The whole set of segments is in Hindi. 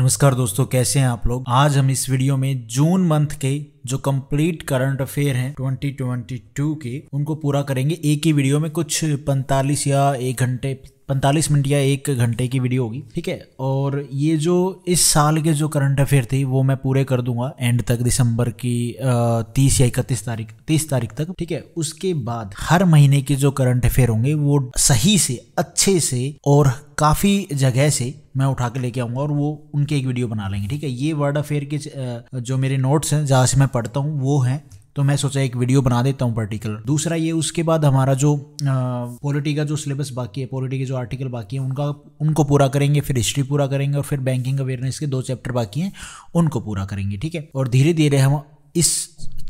नमस्कार दोस्तों कैसे हैं आप लोग आज हम इस वीडियो में जून मंथ के जो कंप्लीट करंट अफेयर हैं 2022 के उनको पूरा करेंगे एक ही वीडियो में कुछ 45 या एक घंटे पैंतालीस मिनट या एक घंटे की वीडियो होगी ठीक है और ये जो इस साल के जो करंट अफेयर थे वो मैं पूरे कर दूंगा एंड तक दिसंबर की तीस या इकतीस तारीख तीस तारीख तक ठीक है उसके बाद हर महीने के जो करंट अफेयर होंगे वो सही से अच्छे से और काफ़ी जगह से मैं उठा के लेके आऊँगा और वो उनके एक वीडियो बना लेंगे ठीक है ये वर्ड अफेयर के जो मेरे नोट्स हैं जहाँ से मैं पढ़ता हूँ वो हैं तो मैं सोचा एक वीडियो बना देता हूँ पर्टिकुलर दूसरा ये उसके बाद हमारा जो पॉलिटी का जो सिलेबस बाकी है पॉलिटी के जो आर्टिकल बाकी है उनका उनको पूरा करेंगे फिर हिस्ट्री पूरा करेंगे और फिर बैंकिंग अवेयरनेस के दो चैप्टर बाकी हैं उनको पूरा करेंगे ठीक है और धीरे धीरे हम इस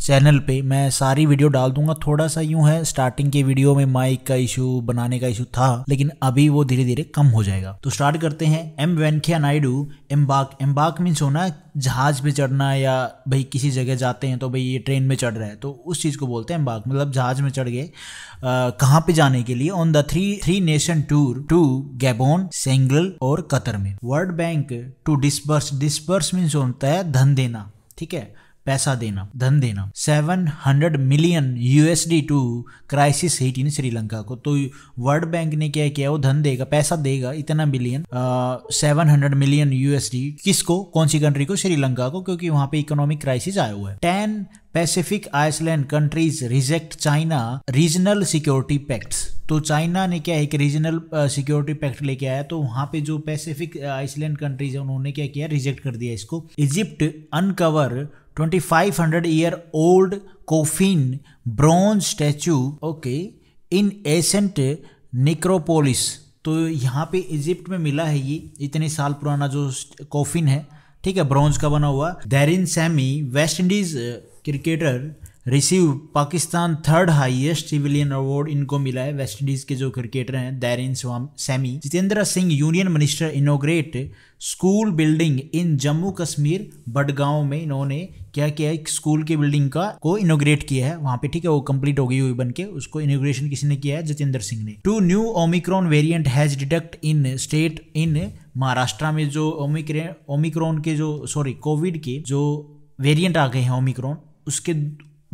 चैनल पे मैं सारी वीडियो डाल दूंगा थोड़ा सा यूं है स्टार्टिंग के वीडियो में माइक का इशू बनाने का इशू था लेकिन अभी वो धीरे धीरे कम हो जाएगा तो स्टार्ट करते हैं एम वेंकैया नायडू एम्बाक एम्बाक मीन्स होना जहाज पे चढ़ना या भाई किसी जगह जाते हैं तो भाई ये ट्रेन में चढ़ रहा है तो उस चीज़ को बोलते हैं एम्बाक मतलब जहाज में चढ़ गए कहाँ पे जाने के लिए on the three three nation tour to Gabon Senegal और कतर में world bank to disburse disburse means होता है धन देना ठीक है पैसा देना धन देना 700 million USD to crisis hit in Sri Lanka को तो वर्ल्ड बैंक ने क्या किया वो धन देगा पैसा देगा इतना million seven hundred million USD किसको कौन सी कंट्री को श्रीलंका को क्योंकि वहां पे इकोनॉमिक क्राइसिस आया हुआ है ten Pacific island countries reject China regional security pact तो चाइना ने क्या है एक रीजनल सिक्योरिटी पैक्ट लेके आया तो वहां पे जो पैसिफिक आइसलैंड कंट्रीज है उन्होंने क्या किया रिजेक्ट कर दिया इसको Egypt uncover 2500 year old coffin bronze statue okay in ancient necropolis तो यहाँ पे इजिप्ट में मिला है ये इतने साल पुराना जो कॉफिन है ठीक है ब्रॉन्ज का बना हुआ Darren Sammy West Indies cricketer receive Pakistan third highest civilian award इनको मिला है वेस्ट इंडीज के जो क्रिकेटर हैं Darren Sammy Jitendra Singh union minister inaugurate school building in Jammu Kashmir Budgam में इन्होंने क्या किया एक स्कूल के बिल्डिंग का को इनोग्रेट किया है वहां पे ठीक है वो कंप्लीट हो गई हुई बन के उसको इनोग्रेशन किसी ने किया है जितेंद्र सिंह ने two new Omicron variant has detect in state in Maharashtra में जो ओमिक्रे ओमिक्रॉन के जो सॉरी कोविड के जो वेरियंट आ गए हैं ओमिक्रॉन उसके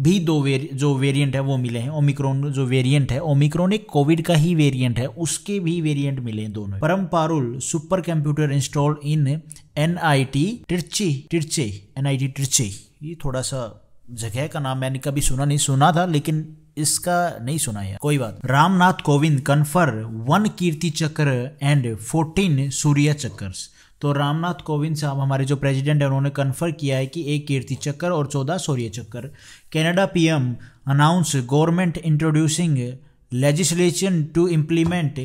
भी दो वेर जो वेरिएंट है वो मिले हैं ओमिक्रोन जो वेरिएंट है ओमिक्रोन एक कोविड का ही वेरिएंट है उसके भी वेरिएंट मिले हैं दोनों Param Porul super computer install in N I T Trichy Trichy N I T Trichy ये थोड़ा सा जगह का नाम मैंने कभी सुना नहीं सुना था लेकिन इसका नहीं सुना है कोई बात Ramnath Kovind confer one Kirti Chakra and fourteen सूर्य चक्र तो रामनाथ कोविंद साहब हमारे जो प्रेसिडेंट है उन्होंने कन्फर किया है कि एक कीर्ति चक्र और चौदह Shaurya Chakra Canada PM announce government introducing legislation to implement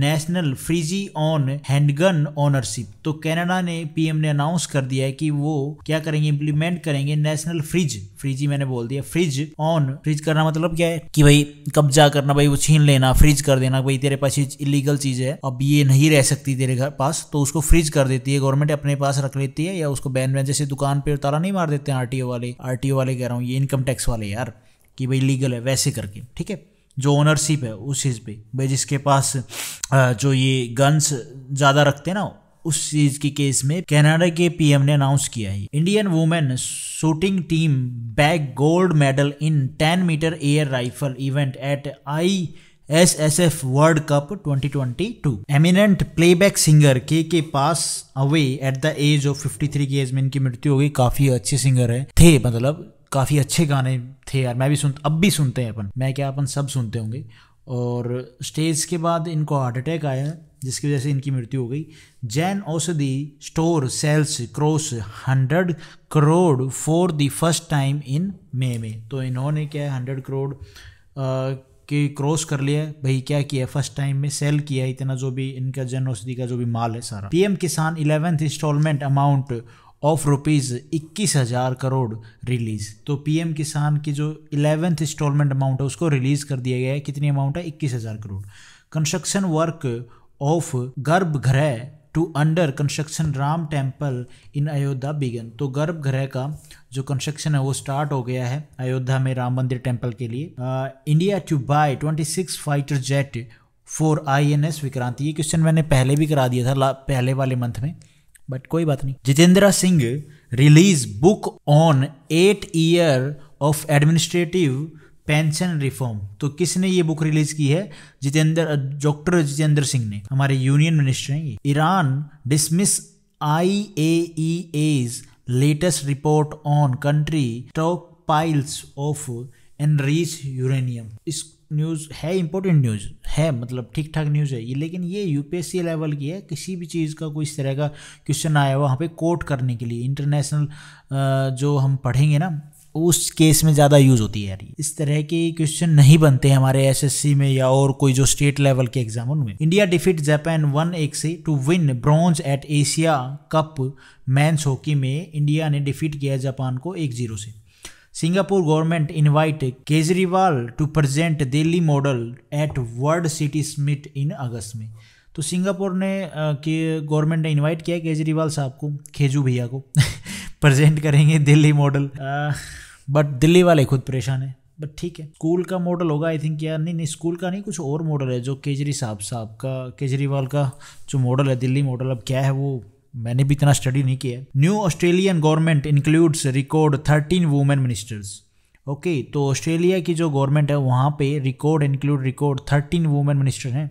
national freeze on handgun ownership तो कनाडा ने पीएम ने अनाउंस कर दिया है कि वो क्या करेंगे इम्प्लीमेंट करेंगे नेशनल फ्रिज फ्रिजी मैंने बोल दिया फ्रिज ऑन फ्रिज करना मतलब क्या है कि भाई कब्जा करना भाई वो छीन लेना फ्रिज कर देना भाई तेरे पास ये इलीगल चीज है अब ये नहीं रह सकती तेरे घर पास तो उसको फ्रिज कर देती है गवर्नमेंट अपने पास रख लेती है या उसको बैन बैन जैसे दुकान पर ताला नहीं मार देते हैं वाले आर वाले कह रहा हूँ ये इनकम टैक्स वाले यार कि भाई लीगल है वैसे करके ठीक है जो ओनरशिप है उस चीज़ पे भाई जिसके पास जो ये गन्स ज़्यादा रखते ना उस चीज के केस में कनाडा के पीएम ने अनाउंस किया है Indian women shooting team bag gold medal in 10 metre air rifle event at I S S F world cup 2022 eminent playback singer K K pass away at the age of 53 three की एज में इनकी मृत्यु हो गई काफी अच्छे सिंगर है थे मतलब काफ़ी अच्छे गाने थे यार मैं भी सुन अब भी सुनते हैं अपन मैं क्या अपन सब सुनते होंगे और स्टेज के बाद इनको हार्ट अटैक आया जिसकी वजह से इनकी मृत्यु हो गई Jan Aushadhi store sales cross hundred crore for the first time in May में तो इन्होंने क्या है हंड्रेड करोड़ के क्रॉस कर लिया भाई क्या किया फर्स्ट टाइम में सेल किया इतना जो भी इनका जन औषधि का जो भी माल है सारा PM Kisan eleventh instalment amount of rupees इक्कीस हज़ार करोड़ रिलीज़ तो पीएम किसान की जो इलेवेंथ इंस्टॉलमेंट अमाउंट है उसको रिलीज़ कर दिया गया है कितनी अमाउंट है इक्कीस हज़ार crore construction work of garbhagriha to under construction Ram temple in Ayodhya began तो गर्भगृह का जो कंस्ट्रक्शन है वो स्टार्ट हो गया है अयोध्या में राम मंदिर टेम्पल के लिए India to buy twenty six fighter jet for I N S Vikrant ये क्वेश्चन मैंने पहले भी करा दिया था पहले वाले मंथ में बट कोई बात नहीं Jitendra Singh release book on eight year of administrative pension reform तो किसने ये बुक रिलीज की है जितेंद्र डॉक्टर जितेंद्र सिंह ने हमारे यूनियन मिनिस्टर हैं ये Iran dismiss I A as latest report on country stockpiles of enrich uranium इस न्यूज़ है इम्पोर्टेंट न्यूज़ है मतलब ठीक ठाक न्यूज़ है ये लेकिन ये यूपीएससी लेवल की है किसी भी चीज़ का कोई इस तरह का क्वेश्चन आया वहाँ पे कोट करने के लिए इंटरनेशनल जो हम पढ़ेंगे ना उस केस में ज़्यादा यूज़ होती है यार इस तरह के क्वेश्चन नहीं बनते हैं हमारे एसएससी में या और कोई जो स्टेट लेवल के एग्जाम उनमें इंडिया डिफिट जापान वन एक से to win bronze at Asia cup men's hockey में इंडिया ने डिफीट किया जापान को एक जीरो से Singapore government invite Kejriwal to present Delhi model at world city summit in अगस्त में तो सिंगापुर ने के गवर्नमेंट ने इनवाइट किया केजरीवाल साहब को खेजू भैया को प्रेजेंट करेंगे दिल्ली मॉडल बट दिल्ली वाले खुद परेशान है बट ठीक है स्कूल का मॉडल होगा आई थिंक यार नहीं नहीं स्कूल का नहीं कुछ और मॉडल है जो केजरी साहब साहब का केजरीवाल का जो मॉडल है दिल्ली मॉडल अब क्या है वो मैंने भी इतना स्टडी नहीं किया new Australian government includes record thirteen women ministers okay तो ऑस्ट्रेलिया की जो गवर्नमेंट है वहाँ पे record include record thirteen women minister हैं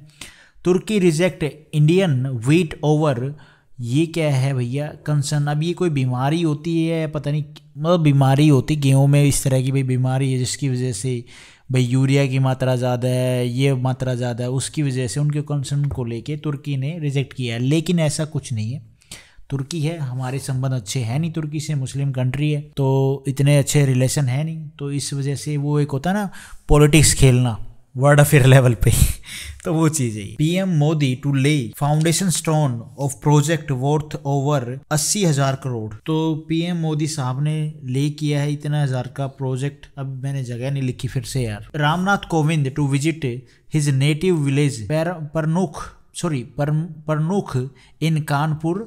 Turkey reject Indian wheat over ये क्या है भैया कंसर्न अब ये कोई बीमारी होती है पता नहीं मतलब बीमारी होती गेहूँ में इस तरह की भाई बीमारी है जिसकी वजह से भाई यूरिया की मात्रा ज़्यादा है ये मात्रा ज़्यादा है उसकी वजह से उनके कंसर्न को लेके तुर्की ने रिजेक्ट किया है लेकिन ऐसा कुछ नहीं है तुर्की है हमारे संबंध अच्छे हैं नहीं तुर्की से मुस्लिम कंट्री है तो इतने अच्छे रिलेशन है नहीं तो इस वजह से वो एक होता है ना पॉलिटिक्स खेलना वर्ल्ड अफेयर लेवल पे तो वो चीज है PM Modi to lay foundation stone of project worth over अस्सी हजार करोड़ तो पीएम मोदी साहब ने ले किया है इतना हजार का प्रोजेक्ट अब मैंने जगह नहीं लिखी फिर से यार Ramnath Kovind to visit his native village Paraunkh sorry Paraunkh in Kanpur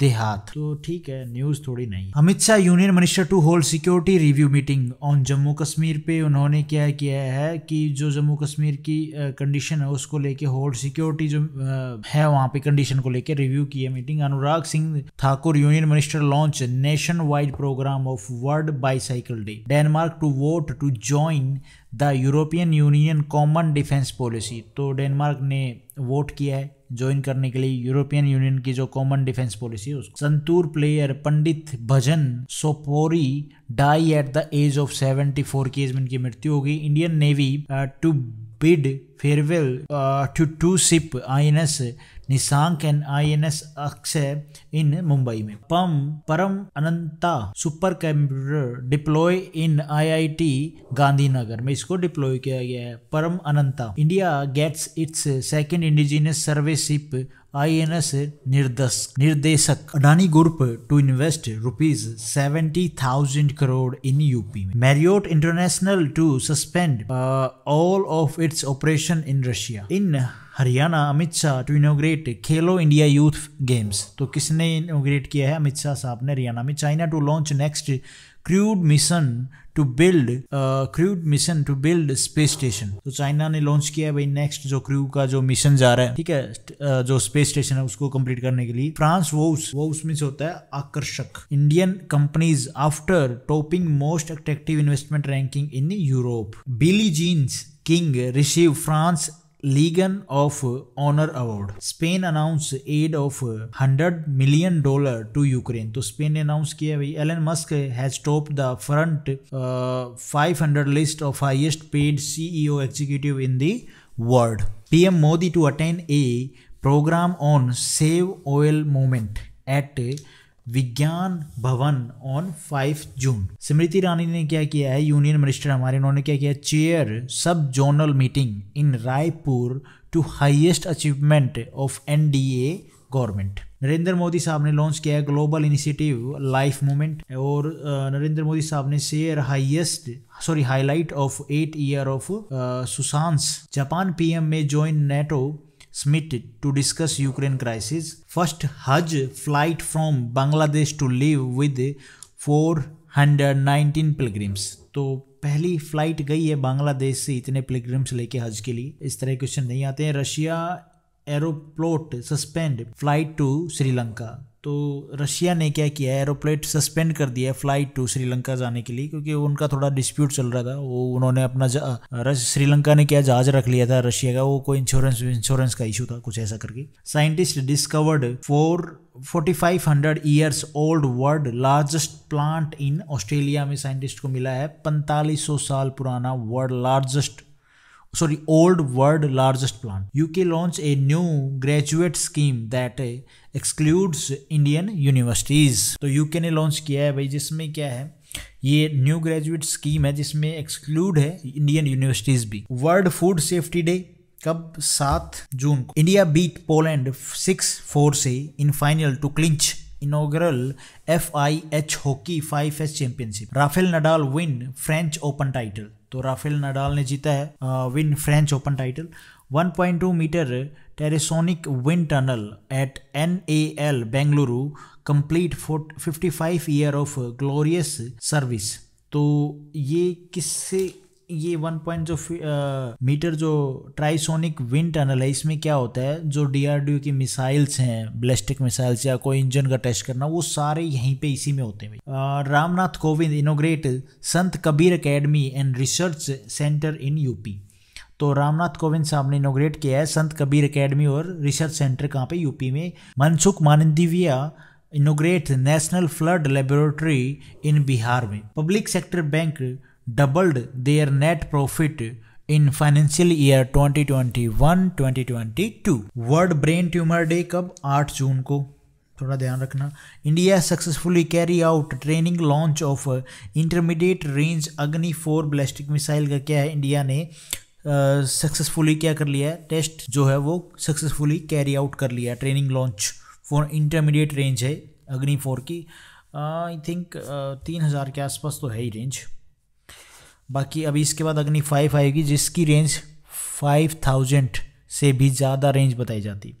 Dehat तो ठीक है न्यूज थोड़ी नहीं Amit Shah union minister to hold security review meeting on Jammu Kashmir पे उन्होंने क्या किया है कि जो जम्मू कश्मीर की कंडीशन है उसको लेके होल्ड सिक्योरिटी जो है वहाँ पे कंडीशन को लेके रिव्यू किया meeting Anurag Singh Thakur union minister launch nationwide programme of world bicycle day Denmark to vote to join the European union common defence policy तो डेनमार्क ने वोट किया है ज्वाइन करने के लिए यूरोपियन यूनियन की जो कॉमन डिफेंस पॉलिसी है उसको santoor player Pandit Bhajan Sopori die at the age of seventy four की एज में इनकी मृत्यु होगी Indian navy to bid farewell to two ship I N S Nishank and I N S Akshay in Mumbai में पम Param Ananta super computer deploy in IIT Gandhinagar में इसको डिप्लॉय किया गया है Param Ananta India gets its second indigenous survey ship I N S निर्देश निर्देशक Adani group to invest rupees seventy thousand crore in UP में Marriott international to suspend all of its operation in Russia in Haryana Amit Shah to inaugurate Khelo India youth games तो किसने इनोग्रेट किया है अमित शाह साहब ने हरियाणा में China to launch next crewed mission to build crewed mission to build space station तो चाइना ने लॉन्च किया है भाई नेक्स्ट जो क्रू का जो मिशन जा रहा है ठीक है uh, जो स्पेस स्टेशन है उसको कंप्लीट करने के लिए फ्रांस वोस वोस मीन्स होता है आकर्षक Indian companies after topping most attractive investment ranking in Europe Billie Jean King receive France Legion of Honor award Spain announce aid of 100 million dollar to Ukraine तो स्पेन ने अनाउंस किया भाई Elon Musk has top the front 500 list of highest paid CEO executive in the world M Modi to attend a programme on save soil movement at Vigyan Bhawan on 5 जून स्मृति रानी ने क्या किया है यूनियन मिनिस्टर हमारे उन्होंने क्या किया chair sub zonal meeting in Raipur to highest achievement of NDA government Narendra Modi साहब ने लॉन्च किया है ग्लोबल इनिशिएटिव लाइफ मूवमेंट और नरेंद्र मोदी साहब ने share highest sorry highlight of eight year of सुशांत जापान पीएम में join NATO Smith to discuss Ukraine crisis. First Hajj flight from Bangladesh to live with 419 pilgrims. तो पहली फ्लाइट गई है बांग्लादेश से इतने पिलग्रिम्स लेके हज के लिए इस तरह क्वेश्चन नहीं आते हैं Russia Aeroflot suspend flight to Sri Lanka तो रशिया ने क्या किया एरोप्लेट सस्पेंड कर दिया फ्लाइट टू श्रीलंका जाने के लिए क्योंकि उनका थोड़ा डिस्प्यूट चल रहा था वो उन्होंने अपना श्रीलंका ने क्या जहाज रख लिया था रशिया का वो कोई इंश्योरेंस इंश्योरेंस का इशू था कुछ ऐसा करके scientist discovered four 4500 years old world largest plant in Australia में साइंटिस्ट को मिला है 4500 साल पुराना world largest sorry old world largest plant uk launch a new graduate scheme that uh, excludes indian universities तो uk ने लॉन्च किया है भाई जिसमें क्या है ये न्यू ग्रेजुएट स्कीम है जिसमें एक्सक्लूड है इंडियन यूनिवर्सिटीज भी वर्ल्ड फूड सेफ्टी डे कब सात जून को India beat Poland six four से in final to clinch inaugural F I H hockey five S championship Rafael Nadal win French open title तो राफेल नडाल ने जीता है win French open title 1.2 metre trisonic wind tunnel at N A L Bengaluru complete fifty five year of glorious service तो ये किससे ये वन पॉइंट जो आ, मीटर जो ट्राइसोनिक विंड टनल है इसमें क्या होता है जो डीआरडीओ की मिसाइल्स हैं ब्लेस्टिक मिसाइल्स या कोई इंजन का टेस्ट करना वो सारे यहीं पे इसी में होते हैं Ramnath Kovind inaugurate Sant Kabir academy and research centre in UP तो रामनाथ कोविंद साहब ने इनोग्रेट किया है संत कबीर अकेडमी और रिसर्च सेंटर कहाँ पे यूपी में Mansukh Mandaviya inaugurate national flood laboratory in Bihar में public sector bank doubled their net profit in financial year 2021-2022 world brain tumour day कब 8 जून को थोड़ा ध्यान रखना India successfully carry out training launch of intermediate range अग्नि फोर ब्लास्टिक मिसाइल का क्या है इंडिया ने सक्सेसफुली uh, क्या कर लिया है टेस्ट जो है वो सक्सेसफुली कैरी आउट कर लिया training launch for intermediate range है अग्नि फोर की आई थिंक तीन हज़ार के आसपास तो है ही रेंज बाकी अभी इसके बाद अग्नि फाइव आएगी जिसकी रेंज फाइव थाउजेंड से भी ज़्यादा रेंज बताई जाती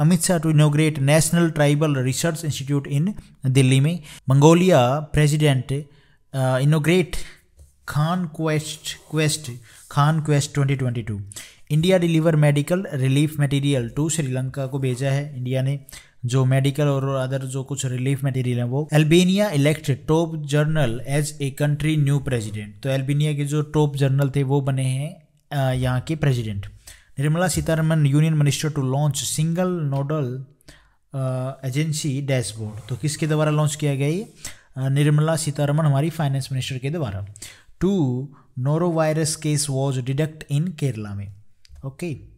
Amit Shah to inaugurate national tribal research institute in Delhi में Mongolia president inaugurate Khan quest quest Khan quest 2022 India deliver medical relief material to Sri Lanka को भेजा है इंडिया ने जो मेडिकल और अदर जो कुछ रिलीफ मटेरियल है वो Albania elected top general as a country new president तो एल्बेनिया के जो टॉप जर्नल थे वो बने हैं यहाँ के president Nirmala Sitharaman union minister to launch single nodal agency dashboard तो किसके द्वारा लॉन्च किया गया ये निर्मला सीतारमन हमारी फाइनेंस मिनिस्टर के द्वारा two norovirus case was detect in Kerala okay ओके okay.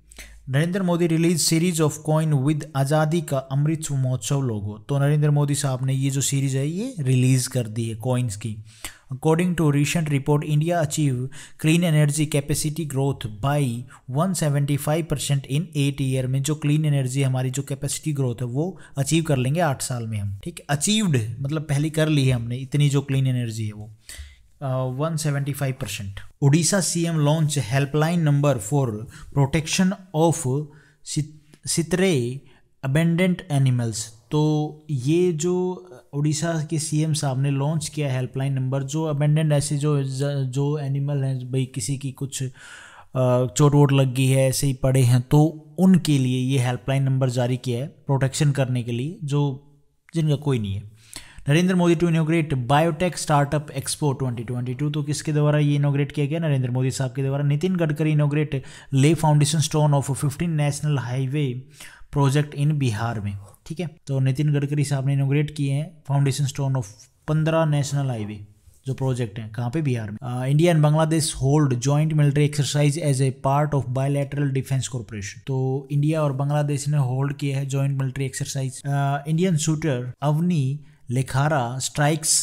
Narendra Modi release series of coin with Azadi Ka अमृत महोत्सव लोगो तो नरेंद्र मोदी साहब ने ये जो सीरीज है ये रिलीज कर दी है कॉइन्स की according to recent report India achieve clean energy capacity growth by 175 percent in eight year में जो क्लीन एनर्जी हमारी जो कैपेसिटी ग्रोथ है वो अचीव कर लेंगे आठ साल में हम ठीक अचीवड मतलब पहली कर ली है हमने इतनी जो क्लीन एनर्जी है वो one seventy five percent Orissa M launch helpline number for protection of stray abandoned animals तो ये जो उड़ीसा के सीएम साहब ने लॉन्च किया हेल्पलाइन नंबर जो अबेंडेंट ऐसे जो जो एनिमल हैं भाई किसी की कुछ चोट वोट लग गई है ऐसे ही पड़े हैं तो उनके लिए ये हेल्पलाइन नंबर जारी किया है प्रोटेक्शन करने के लिए जो जिनका कोई नहीं है Narendra Modi to inaugurate biotech startup expo 2022 तो किसके द्वारा ये इनोग्रेट किया गया नरेंद्र मोदी साहब के द्वारा Nitin Gadkari inaugurate lay foundation stone of fifteen national highway project in Bihar में ठीक है तो नितिन गडकरी साहब ने इनोग्रेट किए हैं फाउंडेशन स्टोन ऑफ पंद्रह नेशनल हाईवे जो प्रोजेक्ट हैं कहाँ पे बिहार में India and Bangladesh hold joint military exercise as a part of bilateral defence corporation तो इंडिया और बांग्लादेश ने होल्ड किया है joint military exercise Indian shooter Avani Lekhara strikes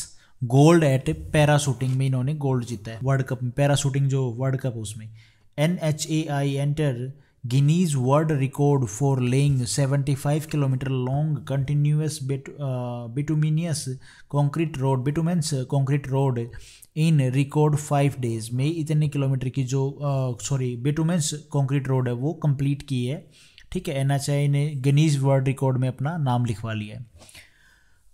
gold at para shooting में इन्होंने गोल्ड जीता है वर्ल्ड कप में पैराशूटिंग जो वर्ल्ड कप उसमें N H A I enter Guinness world record for laying 75 kilometre long continuous bituminous concrete road bitumens concrete road in record five days में इतने किलोमीटर की जो सॉरी बिटुमेंस कंक्रीट रोड है वो कंप्लीट की है ठीक है एन एच आई ने गिनीज वर्ल्ड रिकॉर्ड में अपना नाम लिखवा लिया है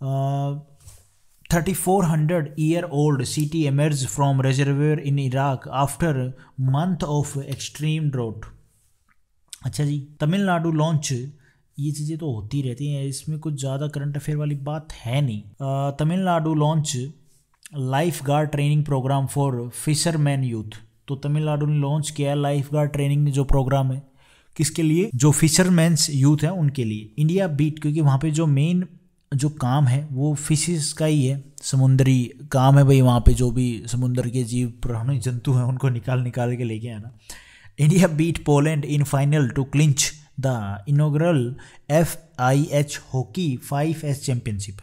3,400 uh, year old city emerged from reservoir in Iraq after month of extreme drought. अच्छा जी तमिलनाडु लॉन्च ये चीज़ें तो होती रहती हैं इसमें कुछ ज़्यादा करंट अफेयर वाली बात है नहीं Tamil Nadu launch life guard training programme for fisherman youth तो तमिलनाडु ने लॉन्च किया लाइफ गार्ड ट्रेनिंग जो प्रोग्राम है किसके लिए जो फिशरमैन यूथ हैं उनके लिए इंडिया बीट क्योंकि वहाँ पे जो मेन जो काम है वो फिशेस का ही है समुद्री काम है भाई वहाँ पे जो भी समुद्र के जीव प्राणी जंतु हैं उनको निकाल निकाल के लेके आना India beat Poland in final to clinch the inaugural F I H hockey five H championship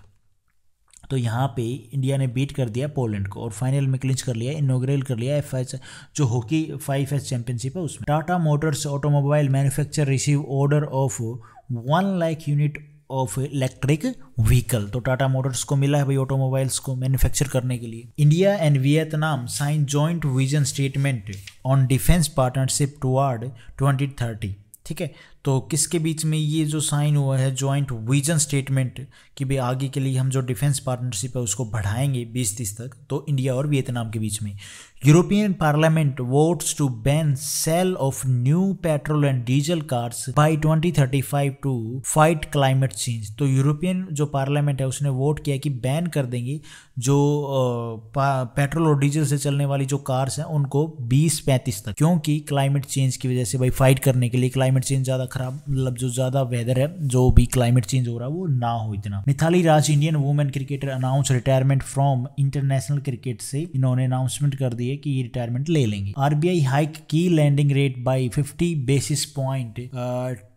तो यहाँ पे इंडिया ने बीट कर दिया पोलैंड को और फाइनल में क्लिंच कर लिया इनोग्रेल कर लिया एफ एच जो हॉकी फाइव एच चैम्पियनशिप है उसमें Tata Motors automobile manufacture receive order of one lakh unit of electric vehicle तो टाटा मोटर्स को मिला है भाई ऑटोमोबाइल्स को मैन्युफैक्चर करने के लिए India and Vietnam sign joint vision statement on defence partnership toward 2030 ठीक है तो किसके बीच में ये जो साइन हुआ है जॉइंट विजन स्टेटमेंट कि भाई आगे के लिए हम जो डिफेंस पार्टनरशिप है उसको बढ़ाएंगे बीस तीस तक तो इंडिया और वियतनाम के बीच में European Parliament votes to ban sale of new petrol and diesel cars by 2035 to fight climate change. तो यूरोपियन जो पार्लियामेंट है उसने वोट किया कि बैन कर देंगी जो पेट्रोल और डीजल से चलने वाली जो कार्स हैं उनको 20-35 तक क्योंकि क्लाइमेट चेंज की वजह से भाई फाइट करने के लिए क्लाइमेट चेंज ज़्यादा खराब मतलब जो ज़्यादा वेदर है जो भी क्लाइमेट चेंज हो रहा है वो ना हो इतना Mithali Raj Indian women cricketer announce retirement from international cricket से इन्होंने अनाउंसमेंट कर दी रही है कि ये रिटायरमेंट ले लेंगे आरबीआई हाइक की lending rate by fifty basis point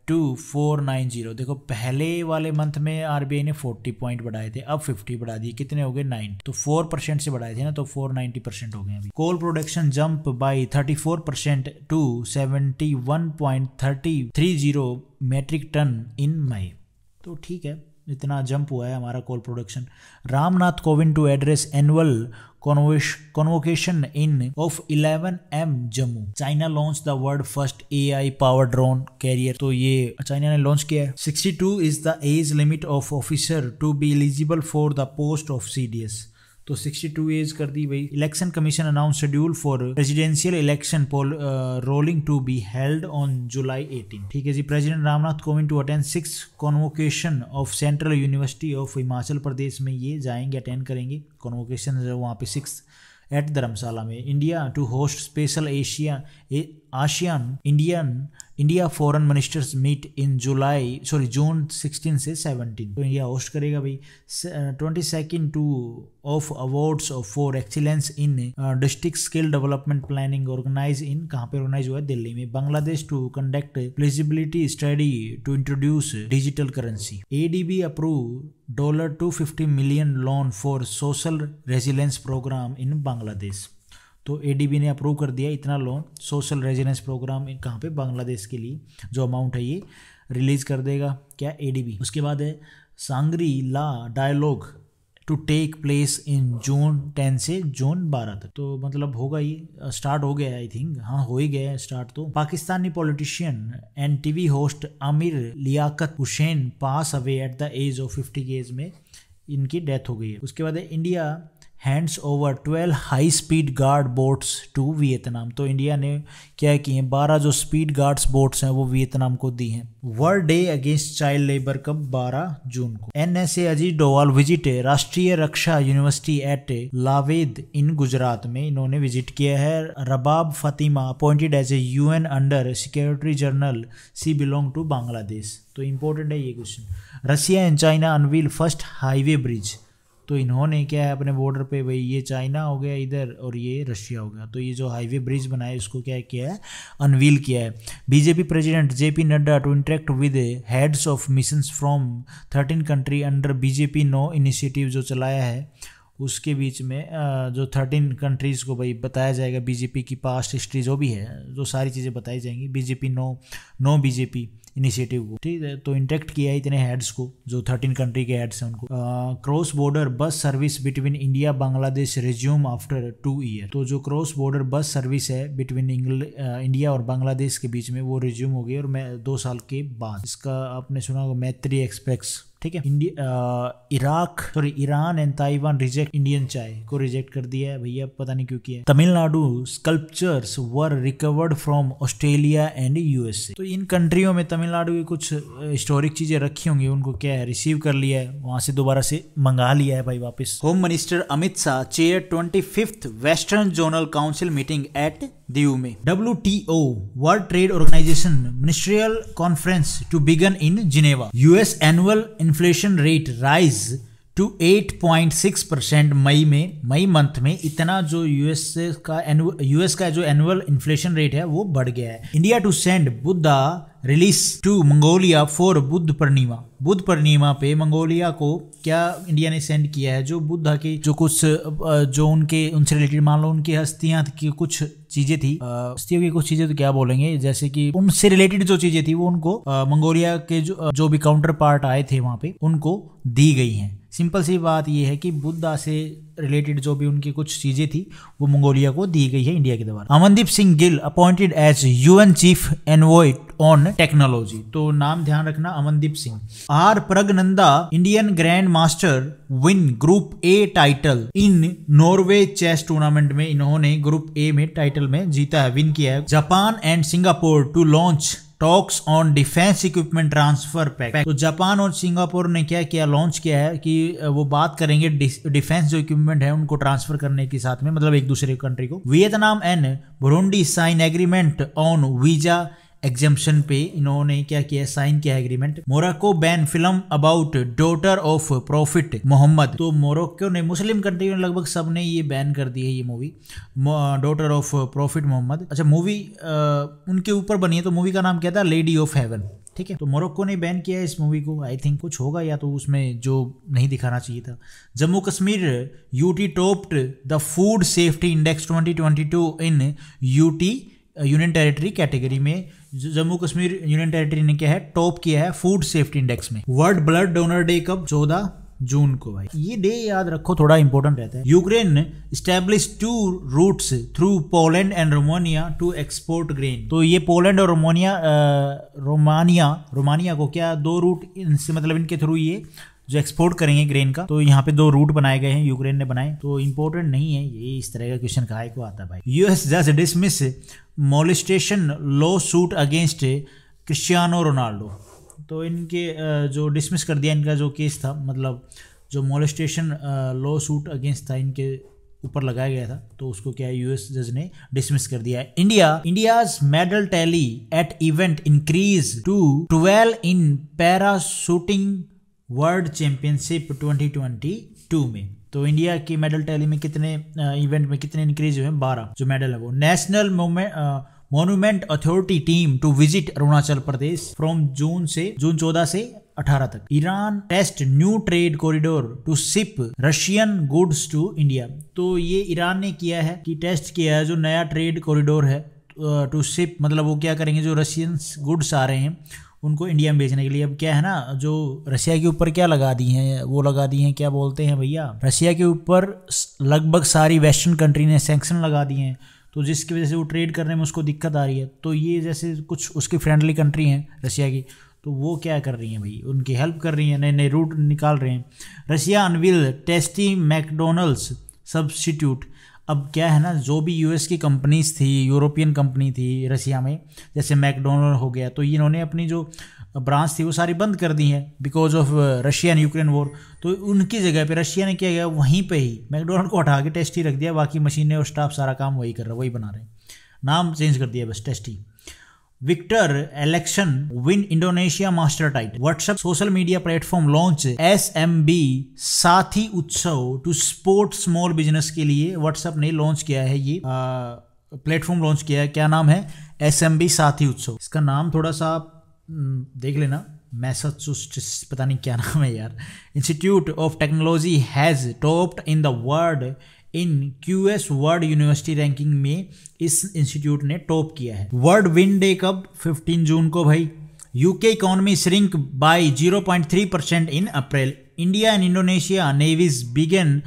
to four nine zero देखो पहले वाले मंथ में आरबीआई ने फोर्टी पॉइंट बढ़ाए थे अब फिफ्टी बढ़ा दिए कितने हो गए नाइन तो फोर परसेंट से बढ़ाए थे ना तो फोर नाइनटी परसेंट हो गए अभी coal production jump by thirty four percent to seventy one point thirty three zero metric tonne in May तो ठीक है इतना जंप हुआ है हमारा coal production Ramnath Kovind to address annual convocation in of eleven M Jammu China launch the world first A I power drone carrier तो ये चाइना ने लॉन्च किया है sixty two is the age limit of officer to be eligible for the post of C D S तो 62 एज कर दी भाई election commission announce schedule for presidential election poll rolling to be held on July 18 ठीक है जी president Ramnath Kovind to attend six convocation of central university of Himachal Pradesh में ये जाएंगे अटेंड करेंगे कॉन्वोकेशन वहाँ पे सिक्स एट धर्मशाला में India to host special Asia ASEAN Indian India foreign ministers meet in July sorry June 16 से 17 तो इंडिया होस्ट करेगा भाई twenty second to of awards for excellence in district skill development planning organise in कहाँ पे ऑर्गेनाइज हुआ है दिल्ली में Bangladesh to conduct feasibility study to introduce digital currency A D B approve dollar two fifty million loan for social resilience programme इन बांग्लादेश तो ए ने अप्रूव कर दिया इतना लोन सोशल रेजिडेंस प्रोग्राम कहाँ पे बांग्लादेश के लिए जो अमाउंट है ये रिलीज कर देगा क्या ए उसके बाद है Shangri La dialogue to take place in June ten से जून बारह तक तो मतलब होगा ही स्टार्ट हो गया आई थिंक हाँ हो ही गया स्टार्ट तो Pakistani politician and TV host Aamir Liaquat Hussain pass away at the age of fifty के एज में इनकी डेथ हो गई है उसके बाद India hands over twelve high speed guard boats to Vietnam तो इंडिया ने क्या किए हैं बारह जो स्पीड गार्ड्स बोट्स हैं वो वियतनाम को दी हैं world day against child labour कब बारह जून को N S A Ajit Doval visit Rashtriya Raksha university at Lavad in Gujarat में इन्होंने विजिट किया है Rabab Fatima appointed as a U N under security general she belong to Bangladesh तो इम्पोर्टेंट है ये question Russia and China unveil first highway bridge तो इन्होंने क्या है अपने बॉर्डर पे भाई ये चाइना हो गया इधर और ये रशिया हो गया तो ये जो हाईवे ब्रिज बनाया इसको क्या किया है अनवील किया है BJP president JP Nadda to interact with heads of mission from thirteen country under BJP know initiative जो चलाया है उसके बीच में जो थर्टीन कंट्रीज़ को भाई बताया जाएगा बीजेपी की पास्ट हिस्ट्री जो भी है जो सारी चीज़ें बताई जाएंगी BJP know know BJP initiative को ठीक है तो इंटेक्ट किया है इतने हेड्स को जो थर्टीन कंट्री के हेड्स हैं उनको cross border bus service between India Bangladesh resume after two year तो जो क्रॉस बॉर्डर बस सर्विस है बिटवीन इंडिया और बांग्लादेश के बीच में वो रिज्यूम हो गई और मैं दो साल के बाद इसका आपने सुना होगा मैत्री एक्सप्रेस ठीक है Iraq sorry Iran and Taiwan reject Indian chai को रिजेक्ट कर दिया है भैया पता नहीं क्यों किया Tamil Nadu sculptures were recovered from Australia and USA तो इन कंट्रियों में तमिलनाडु की कुछ हिस्टोरिक चीजें रखी होंगी उनको क्या है रिसीव कर लिया है वहां से दोबारा से मंगा लिया है भाई वापस home minister Amit Shah chair twenty western zonal council meeting at Diu में W T O world trade organisation ministerial conference to begin in Geneva US annual inflation rate rise to 8.6 percent May में मई मंथ में इतना जो यूएस का यूएस का जो एनुअल इन्फ्लेशन रेट है वो बढ़ गया है India to send Buddha relics to Mongolia for Buddha Purnima Buddha Purnima पे मंगोलिया को क्या इंडिया ने सेंड किया है जो बुद्धा की जो कुछ जो उनके उनसे रिलेटेड मान लो उनकी हस्तियां कुछ चीजें थी स्टीव की कुछ चीजें तो क्या बोलेंगे जैसे कि उनसे रिलेटेड जो चीजें थी वो उनको मंगोलिया के जो, जो भी काउंटर पार्ट आए थे वहां पे उनको दी गई हैं सिंपल सी बात यह है कि बुद्धा से रिलेटेड जो भी उनकी कुछ चीजें थी वो मंगोलिया को दी गई है इंडिया के द्वारा Amandeep Singh Gill appointed as UN chief envoy on technology तो नाम ध्यान रखना Amandeep Singh R Praggnanandhaa Indian grandmaster win group A title in Norway chess tournament में इन्होंने ग्रुप ए में टाइटल में जीता है विन किया है Japan and Singapore to launch talks on defence equipment transfer pact तो जापान और सिंगापुर ने क्या किया लॉन्च किया है कि वो बात करेंगे डिफेंस जो इक्विपमेंट है उनको ट्रांसफर करने के साथ में मतलब एक दूसरे कंट्री को Vietnam and Burundi sign agreement on visa exemption पे इन्होंने क्या किया साइन किया agreement Morocco ban film about daughter of prophet Muhammad तो मोरक्को ने मुस्लिम कंट्री में लगभग सब ने ये बैन कर दी है ये movie daughter of prophet Muhammad अच्छा मूवी उनके ऊपर बनी है तो मूवी का नाम क्या था लेडी ऑफ हेवन ठीक है तो मोरक्को ने बैन किया है इस मूवी को आई थिंक कुछ होगा या तो उसमें जो नहीं दिखाना चाहिए था Jammu Kashmir UT topped the food safety index 2022 in UT union territory category में जम्मू कश्मीर यूनियन टेरिटरी ने क्या है टॉप किया है फूड सेफ्टी इंडेक्स में वर्ल्ड ब्लड डोनर डे कब चौदह जून को भाई ये डे याद रखो थोड़ा इंपॉर्टेंट रहता है यूक्रेन ने establish two routes through Poland and Romania to export grain तो ये पोलैंड और रोमानिया रोमानिया रोमानिया को क्या दो रूट इनसे मतलब इनके थ्रू ये जो एक्सपोर्ट करेंगे ग्रेन का तो यहाँ पे दो रूट बनाए गए हैं यूक्रेन ने बनाए तो इम्पोर्टेंट नहीं है ये इस तरह का क्वेश्चन कहा को आता भाई US just dismiss molestation lawsuit against Cristiano Ronaldo तो इनके जो डिसमिस कर दिया इनका जो केस था मतलब जो मोलिस्टेशन लॉ सूट अगेंस्ट था इनके ऊपर लगाया गया था तो उसको क्या यूएस जज ने डिसमिस कर दिया है India India's medal tally at event increase to twelve in para shooting world championship 2022 में तो इंडिया की मेडल टैली में कितने इवेंट में कितने इंक्रीज हुए बारह जो मेडल है वो national monument authority team to visit Arunachal Pradesh from June से जून चौदह से 18 तक Iran test new trade corridor to ship Russian goods to India तो ये ईरान ने किया है कि टेस्ट किया है जो नया ट्रेड कॉरिडोर है टू सिप मतलब वो क्या करेंगे जो रशियन गुड्स आ रहे हैं उनको इंडिया में बेचने के लिए अब क्या है ना जो रसिया के ऊपर क्या लगा दी हैं वो लगा दी हैं क्या बोलते हैं भैया रसिया के ऊपर लगभग सारी वेस्टर्न कंट्री ने सेंक्शन लगा दिए हैं तो जिसकी वजह से वो ट्रेड करने में उसको दिक्कत आ रही है तो ये जैसे कुछ उसकी फ्रेंडली कंट्री हैं रसिया की तो वो क्या कर रही हैं भाई उनकी हेल्प कर रही हैं नए नए रूट निकाल रहे हैं Russia unveil tasty McDonald's substitute अब क्या है ना जो भी यूएस की कंपनीज थी यूरोपियन कंपनी थी रशिया में जैसे मैकडोनल्ड हो गया तो इन्होंने अपनी जो ब्रांच थी वो सारी बंद कर दी है because of Russia and Ukraine war तो उनकी जगह पे रशिया ने किया गया वहीं पे ही मैकडोनल्ड को हटा के टेस्टी रख दिया बाकी मशीनें और स्टाफ सारा काम वही कर रहा वही बना रहे हैं नाम चेंज कर दिया बस tasty victor election win Indonesia master title WhatsApp social media platform launch S M B Saathi Utsav to support small business के लिए व्हाट्सएप ने लॉन्च किया है ये प्लेटफॉर्म लॉन्च किया है क्या नाम है एस एम बी साथी उत्सव इसका नाम थोड़ा सा देख लेना मैसाचुस्टिस पता नहीं क्या नाम है यार institute of technology has topped in the world in Q S world university ranking में इस इंस्टीट्यूट ने टॉप किया है वर्ल्ड विन डे कब 15 जून को भाई UK economy shrink by 0.3 percent in April India and Indonesia navies begin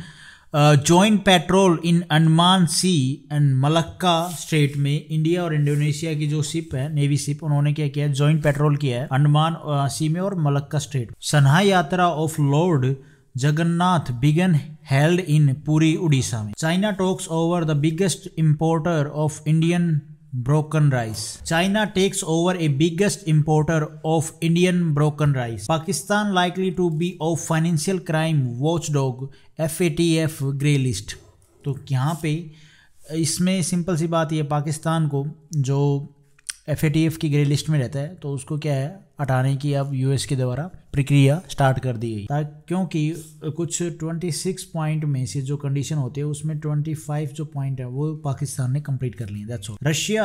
joint patrol in Andaman sea and Malacca strait में इंडिया और इंडोनेशिया की जो शिप है नेवी शिप उन्होंने क्या किया जॉइंट पेट्रोल किया है अंडमान सी uh, में और Malacca strait Snana Yatra of lord Jagannath begin held in Puri Orissa में China talks over the biggest importer of Indian broken rice China takes over a biggest importer of Indian broken rice Pakistan likely to be off financial crime watchdog F A T F grey list तो यहाँ पे इसमें सिंपल सी बात यह पाकिस्तान को जो एफ ए टी एफ की ग्रे लिस्ट में रहता है तो उसको क्या है हटाने की अब यूएस के द्वारा प्रक्रिया स्टार्ट कर दी गई क्योंकि कुछ 26 पॉइंट में से जो कंडीशन होते हैं उसमें 25 जो पॉइंट है वो पाकिस्तान ने कंप्लीट कर लिए that's all Russia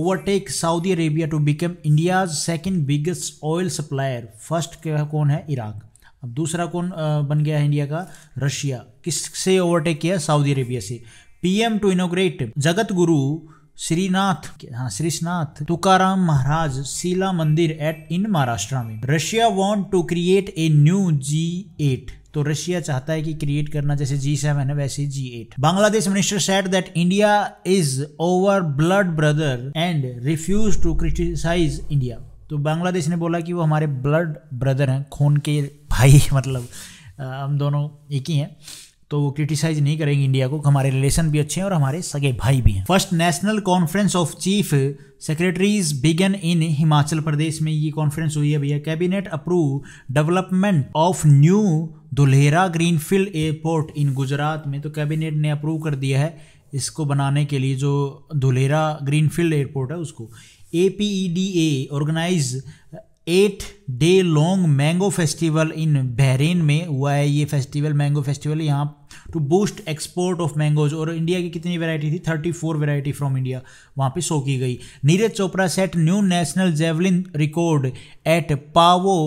overtake Saudi Arabia to become India second biggest oil supplier first कौन है इराक अब दूसरा कौन बन गया है इंडिया का रशिया किससे ओवरटेक किया सऊदी अरेबिया से PM to inaugurate Jagat Guru Srinath हाँ श्रीनाथ तुकाराम महाराज शिला मंदिर एट इन महाराष्ट्र में Russia want to create a new G eight तो रशिया चाहता है कि क्रिएट करना जैसे जी सेवन है वैसे G eight Bangladesh minister said that India is our blood brother and refuse to criticise India तो बांग्लादेश ने बोला कि वो हमारे ब्लड ब्रदर हैं खून के भाई मतलब हम दोनों एक ही हैं तो वो क्रिटिसाइज नहीं करेंगे इंडिया को हमारे रिलेशन भी अच्छे हैं और हमारे सगे भाई भी हैं first national conference of chief secretaries begin in Himachal Pradesh में ये कॉन्फ्रेंस हुई है भैया cabinet approve development of new Dholera greenfield airport in Gujarat में तो कैबिनेट ने अप्रूव कर दिया है इसको बनाने के लिए जो दुल्हेरा ग्रीनफील्ड एयरपोर्ट है उसको A P E D A organize eight day long mango festival in Bahrain में हुआ है ये फेस्टिवल मैंगो फेस्टिवल यहाँ to boost export of mangoes और इंडिया की कितनी वैरायटी थी thirty four variety from India वहाँ पे शो की गई Neeraj Chopra set new national javelin record at Paavo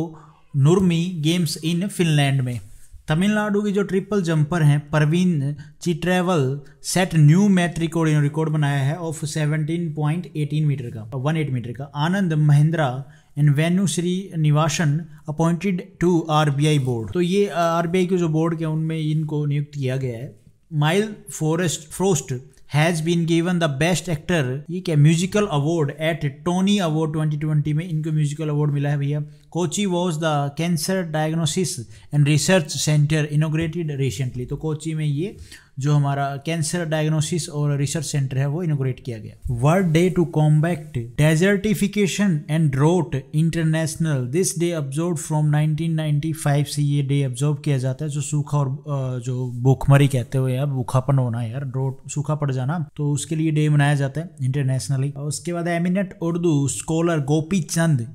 Nurmi games in Finland में तमिलनाडु की जो ट्रिपल जंपर हैं Praveen Chithravel set new mat record record बनाया है ऑफ 17.18 मीटर का 18 मीटर का Anand Mahindra and Venu Srinivasan appointed to R B I board तो ये आर बी आई के जो बोर्ड के उनमें इनको नियुक्त किया गया है Myles forest Frost has been given the best actor ये क्या musical award at Tony award 2020 में इनको म्यूजिकल अवार्ड मिला है भैया Kochi was the cancer diagnosis and research centre inaugurated recently तो कोची में ये जो हमारा कैंसर डायग्नोसिस और रिसर्च सेंटर है वो इनोग्रेट किया गया world day to combat desertification and drought international this day observe from 1995 से ये डे ऑब्जर्व किया जाता है जो सूखा और जो भूखमरी कहते हुए यार भूखापन होना यार ड्रोट सूखा पड़ जाना तो उसके लिए डे मनाया जाता है इंटरनेशनली उसके बाद eminent Urdu scholar Gopi Chand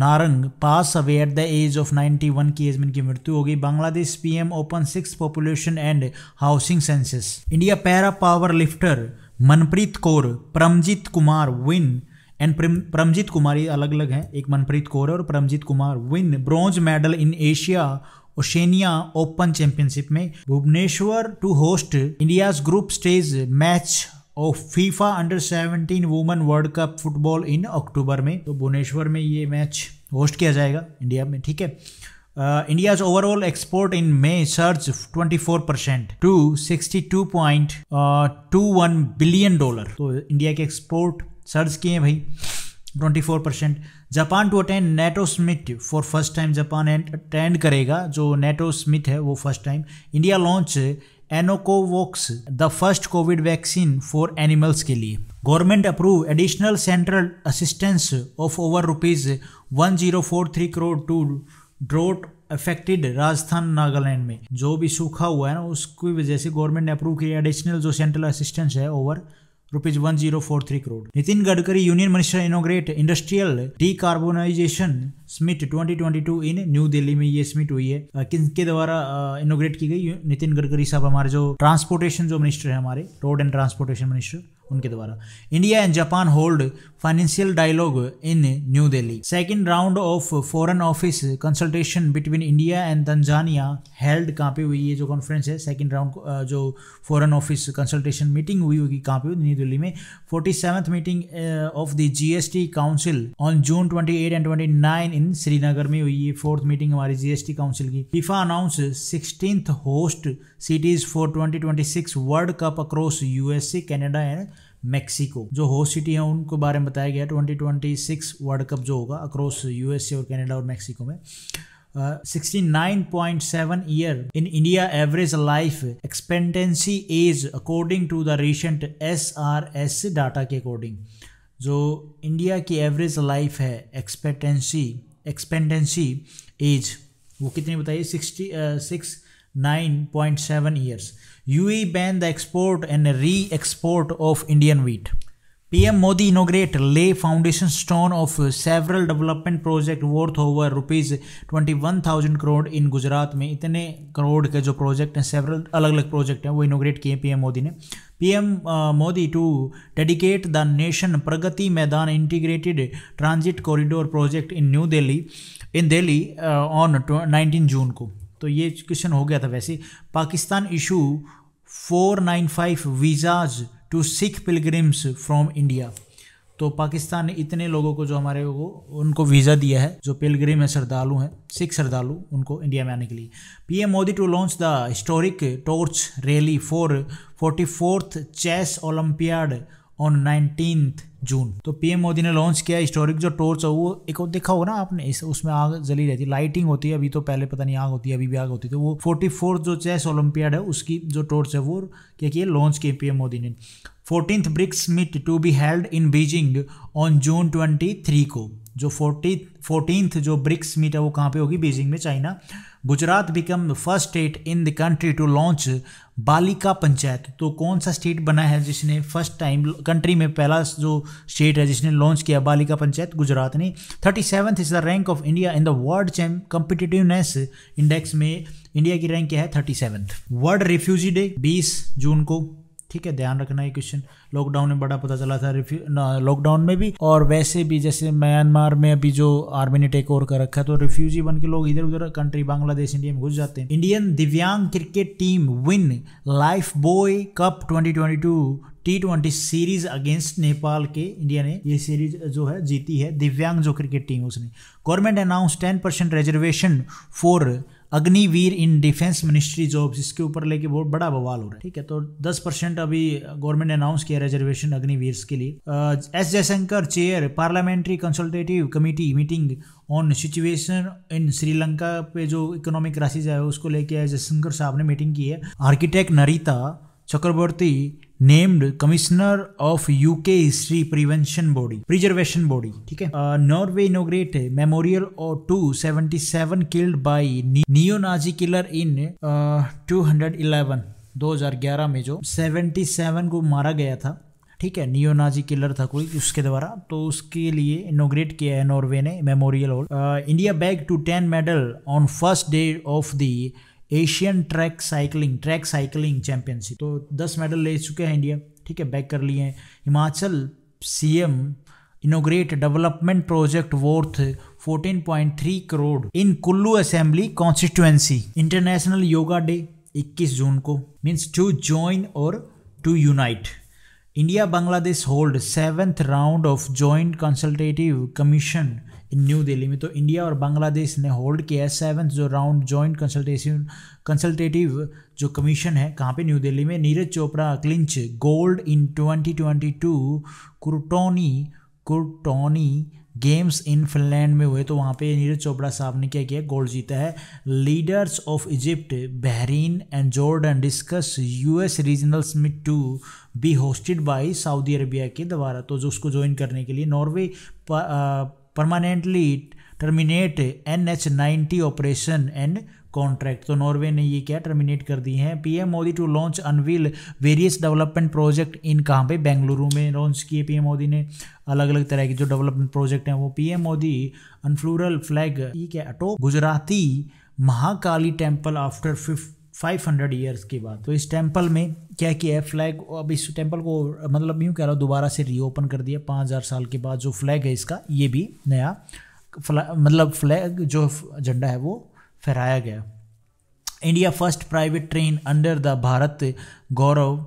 Narang pass away at the age of 91 की एज में इनकी मृत्यु होगी Bangladesh PM open six population and housing census India para power lifter Manpreet Kaur Paramjeet Kumar win and Paramjeet Kumar ये अलग अलग हैं एक मनप्रीत कौर और Paramjeet Kumar win bronze medal in Asia Oceania open championship में Bhubaneswar to host India's group stage match और FIFA under 17 women world cup football in October में तो भुवनेश्वर में ये मैच होस्ट किया जाएगा इंडिया में ठीक है India overall export in May surge 24 percent to 62.21 billion dollar तो इंडिया के एक्सपोर्ट सर्च किए भाई 24 percent Japan to attend NATO summit for first time Japan attend करेगा जो नेटो स्मिथ है वो first time India launch Anocovax the first covid vaccine for animals के लिए government approve additional central assistance of over rupees one zero four three crore to drought affected Rajasthan Nagaland में जो भी सूखा हुआ है ना उसकी वजह से गवर्नमेंट ने अप्रूव किया एडिशनल जो सेंट्रल असिस्टेंस है over rupees one zero four three crore Nitin Gadkari union minister inaugurate industrial decarbonisation summit 2022 in new Delhi में ये समिट हुई है किनके द्वारा इनोग्रेट की गई नितिन गडकरी साहब हमारे जो ट्रांसपोर्टेशन जो मिनिस्टर है हमारे रोड एंड ट्रांसपोर्टेशन मिनिस्टर उनके द्वारा India and Japan hold financial dialogue in new Delhi second round of foreign office consultation between India and Tanzania held कहाँ पे हुई है जो कॉन्फ्रेंस है सेकेंड राउंड जो फॉरन ऑफिस कंसल्टेशन मीटिंग हुई होगी कहाँ पे हुई न्यू दिल्ली में forty seventh meeting of the GST council on June twenty eight and twenty nine in Srinagar में हुई है फोर्थ मीटिंग हमारी जीएसटी काउंसिल की FIFA announce sixteenth host cities for twenty twenty six world cup across USA Canada and Mexico जो होस्ट सिटी है उनको बारे में बताया गया twenty twenty six world cup जो होगा अक्रॉस यूएसए और कैनेडा और मैक्सिको में sixty nine point seven year in India average life expectancy age according to the recent S R S data के अकॉर्डिंग जो इंडिया की एवरेज लाइफ है एक्सपेक्टेंसी एक्सपेंडेंसी एज वो कितनी बताइए sixty six nine point seven years U E ban the export and re export of Indian wheat P M Modi inaugurate lay foundation stone of several development project worth over rupees twenty one thousand crore in Gujarat में इतने करोड़ के जो प्रोजेक्ट हैं सेवरल अलग अलग प्रोजेक्ट हैं वो इनोग्रेट किए पी एम मोदी ने P M Modi to dedicate the nation Pragati Maidan integrated transit corridor project in new Delhi in Delhi on nineteen June को तो ये क्वेश्चन हो गया था वैसे Pakistan issue 495 visas to Sikh pilgrims from India तो पाकिस्तान ने इतने लोगों को जो हमारे को उनको वीज़ा दिया है जो पिलग्रिम है श्रद्धालु हैं सिख श्रद्धालु उनको इंडिया में आने के लिए PM Modi to launch the historic torch rally for forty fourth chess olympiad on nineteen June तो पीएम मोदी ने लॉन्च किया हिस्टोरिक जो टॉर्च है वो एक और देखा होगा ना आपने इस उसमें आग जली रहती है लाइटिंग होती है अभी तो पहले पता नहीं आग होती है अभी भी आग होती है तो वो फोर्टी जो चेस ओलंपियाड है उसकी जो टॉर्च है वो क्या किया लॉन्च किए पीएम मोदी ने fourteen BRICS meet to be held in Beijing on June twenty को जो फोर्टी फोर्टीनथ जो ब्रिक्स मीट है वो कहाँ पे होगी बीजिंग में China Gujarat become first state in the country to launch Balika panchayat तो कौन सा स्टेट बना है जिसने फर्स्ट टाइम कंट्री में पहला जो स्टेट है जिसने लॉन्च किया बालिका पंचायत गुजरात ने thirty seventh is the rank of India in the world चैम कम्पिटिटिवनेस इंडेक्स में इंडिया की रैंक क्या है thirty seventh world refugee day बीस जून को ठीक है ध्यान रखना ये क्वेश्चन लॉकडाउन में बड़ा पता चला था लॉकडाउन में भी और वैसे भी जैसे म्यांमार में अभी जो आर्मी ने टेक ओवर कर रखा है तो रिफ्यूजी बन के लोग इधर उधर कंट्री बांग्लादेश इंडिया में घुस जाते हैं Indian Divyang cricket team win life boy cup twenty T twenty series against Nepal के इंडिया ने ये सीरीज जो है जीती है दिव्यांग जो क्रिकेट टीम उसने government announce ten percent reservation for Agniveer in defence ministry jobs इसके ऊपर लेके बहुत बड़ा बवाल हो रहा है ठीक है तो 10 परसेंट अभी गवर्नमेंट ने अनाउंस किया रिजर्वेशन अग्निवीर के लिए S Jaishankar chair parliamentary consultative committee meeting on situation in Sri Lanka पे जो इकोनॉमिक क्राइसिस है उसको लेके एस जयशंकर साहब ने मीटिंग की है architect Narita Chakraborty named commissioner of UK history prevention body preservation body ठीक है नॉर्वे इनोग्रेट मेमोरियल और to seventy seven killed by neo Nazi killer in two hundred eleven दो हजार ग्यारह में जो सेवेंटी सेवन को मारा गया था ठीक है नियो नाजी किलर था कोई उसके द्वारा तो उसके लिए इनोग्रेट किया है नॉर्वे ने memorial hall India bag two ten medal on first day of the Asian track cycling track cycling championship तो दस मेडल ले चुके हैं इंडिया ठीक है बैक कर लिए हैं Himachal CM inaugurate development project worth 14.3 crore in Kullu assembly constituency international yoga day 21 जून को मीन्स टू ज्वाइन और to unite India Bangladesh hold seventh round of joint consultative commission new Delhi में तो इंडिया और बांग्लादेश ने होल्ड किया है सेवन्थ जो राउंड जॉइंट कंसल्टेशन कंसल्टेटिव जो कमीशन है कहाँ पे न्यू दिल्ली में Neeraj Chopra clinch gold in 2022 Kuortane Kuortane games in Finland में हुए तो वहाँ पे नीरज चोपड़ा साहब ने क्या किया गोल्ड जीता है leaders of Egypt Bahrain and Jordan discuss US regional summit to be hosted by Saudi Arabia के द्वारा तो जो उसको ज्वाइन करने के लिए Norway permanently terminate N H ninety operation and contract तो नॉर्वे ने ये क्या टर्मिनेट कर दी है PM Modi to launch unveil various development project in कहाँ पे बेंगलुरु में लॉन्च किए पीएम मोदी ने अलग अलग तरह के जो डेवलपमेंट प्रोजेक्ट हैं वो पीएम मोदी अनफ्लोरल फ्लैग ये क्या अटो तो Gujarati Mahakali temple after fifth five hundred years के बाद तो इस टेम्पल में क्या किया है फ्लैग अब इस टेम्पल को मतलब यूँ कह रहा हूँ दोबारा से रीओपन कर दिया पाँच हज़ार साल के बाद जो फ्लैग है इसका ये भी नया फ्लैग मतलब फ्लैग जो झंडा है वो फहराया गया India first private train under the Bharat Gaurav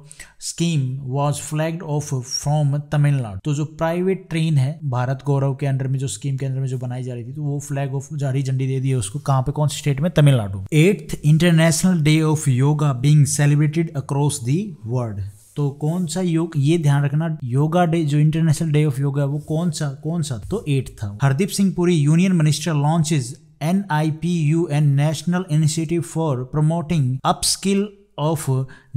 scheme was flag off from Tamil Nadu तो जो प्राइवेट ट्रेन है भारत गौरव के अंडर में जो स्कीम के अंदर में जो बनाई जा रही थी तो वो फ्लैग ऑफ जारी झंडी दे दी है उसको कहाँ पे कौन से स्टेट में Tamil Nadu eighth international day of yoga being celebrated across the world तो कौन सा योग ये ध्यान रखना योगा डे जो इंटरनेशनल डे ऑफ योगा है वो कौन सा कौन सा तो एट था Hardeep Singh Puri union minister launches N I P U N national Initiative for promoting upskill of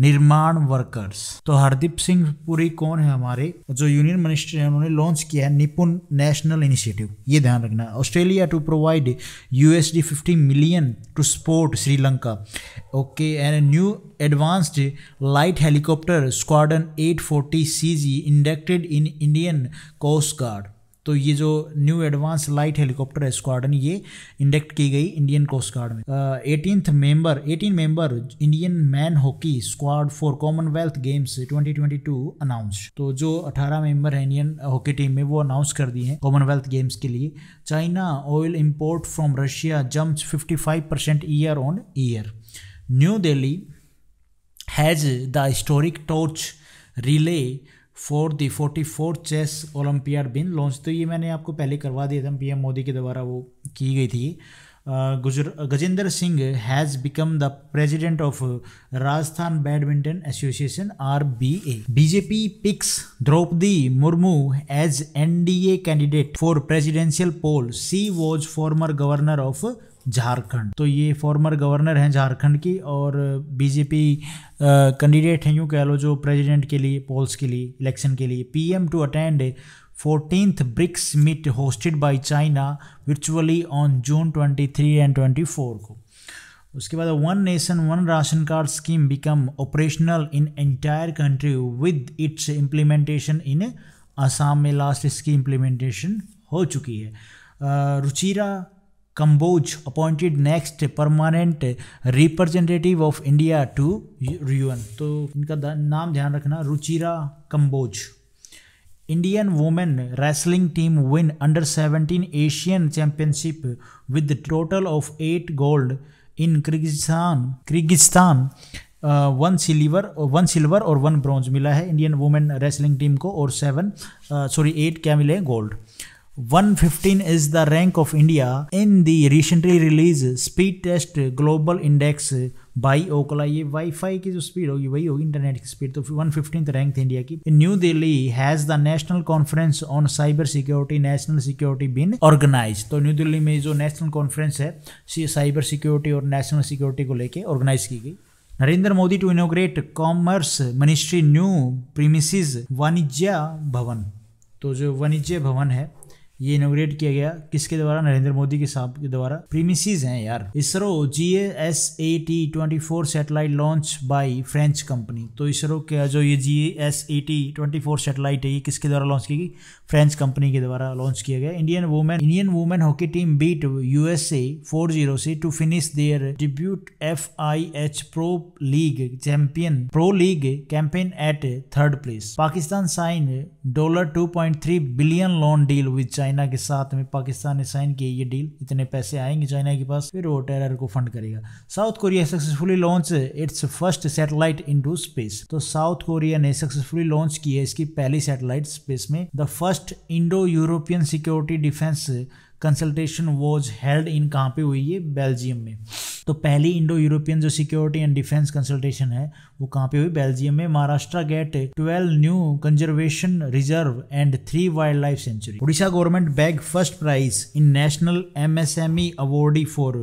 निर्माण वर्कर्स तो हरदीप सिंह पुरी कौन है हमारे जो यूनियन मिनिस्टर है उन्होंने लॉन्च किया है निपुण नेशनल इनिशिएटिव ये ध्यान रखना Australia to provide U S D fifty million to support Sri Lanka okay and new advanced light helicopter squadron eight forty C G inducted in Indian coast guard तो ये जो new advance light helicopter squadron ये इंडक्ट की गई इंडियन कोस्ट गार्ड में eighteenth member eighteen member Indian man hockey squad for commonwealth games 2022 announce तो जो 18 मेंबर है इंडियन हॉकी टीम में वो अनाउंस कर दिए हैं कॉमनवेल्थ गेम्स के लिए China oil import from Russia jump fifty percent year on year new Delhi has the historic torch relay for the forty four chess olympiad been launch तो ये मैंने आपको पहले करवा दिया था पीएम मोदी के द्वारा वो की गई थी गुजर Gajendra Singh has become the president of Rajasthan badminton association R B A BJP picks Droupadi Murmu as a candidate for presidential poll she was former governor of Jharkhand तो ये फॉर्मर गवर्नर हैं झारखंड की और बीजेपी कैंडिडेट हैं यूँ कह लो जो प्रेसिडेंट के लिए पोल्स के लिए इलेक्शन के लिए PM to attend fourteenth BRICS meet hosted by China virtually on June 23 and 24 को उसके बाद one nation one ration card scheme become operational in entire country with its implementation in Assam में लास्ट इसकी इम्प्लीमेंटेशन हो चुकी है Ruchira Kamboj appointed next permanent representative of India to UN तो इनका नाम ध्यान रखना Ruchira Kamboj Indian women wrestling team win under 17 Asian championship with total of eight gold in Kyrgyzstan Kyrgyzstan one silver one silver और वन ब्रॉन्ज मिला है इंडियन वुमेन रेसलिंग टीम को और सेवन सॉरी एट क्या मिले gold 115 is the rank of India in the recently released speed test global index by Ookla ये Wi-Fi की जो स्पीड होगी वही होगी इंटरनेट की स्पीड तो वन फिफ्टीन रैंक थी इंडिया की New Delhi has the national conference on cyber security national security been organise तो न्यू दिल्ली में जो नेशनल कॉन्फ्रेंस है साइबर सिक्योरिटी और नेशनल सिक्योरिटी को लेकर ऑर्गेनाइज की गई Narendra Modi to inaugurate commerce ministry new premises Vanijya Bhawan तो जो वाणिज्य भवन है ये इनोग्रेट किया गया किसके द्वारा नरेंद्र मोदी के साहब के द्वारा प्रीमिसीज हैं यार ISRO G S A T twenty four satellite launch by French company तो इसरो का जो ये G S A T twenty four satellite है ये किसके द्वारा लॉन्च की गई फ्रेंच कंपनी के द्वारा लॉन्च किया गया Indian women Indian women hockey team beat USA four zero से to finish their debut F I H pro league champion pro league campaign at third place Pakistan sign dollar two point three billion loan deal with China China के साथ में पाकिस्तान ने साइन किया ये डील इतने पैसे आएंगे चाइना के पास फिर वो टेरर को फंड करेगा South Korea successfully launch its first satellite in space तो साउथ कोरिया ने सक्सेसफुली लॉन्च की है इसकी पहली सैटेलाइट स्पेस में the first Indo European security defence consultation was held in कहाँ पे हुई है बेल्जियम में तो पहली इंडो यूरोपियन जो सिक्योरिटी एंड डिफेंस कंसल्टेशन है वो कहाँ पे हुई बेल्जियम में Maharashtra get twelve new conservation reserve and three wildlife sanctuary Orissa government bag first prize in national M M S E awardee for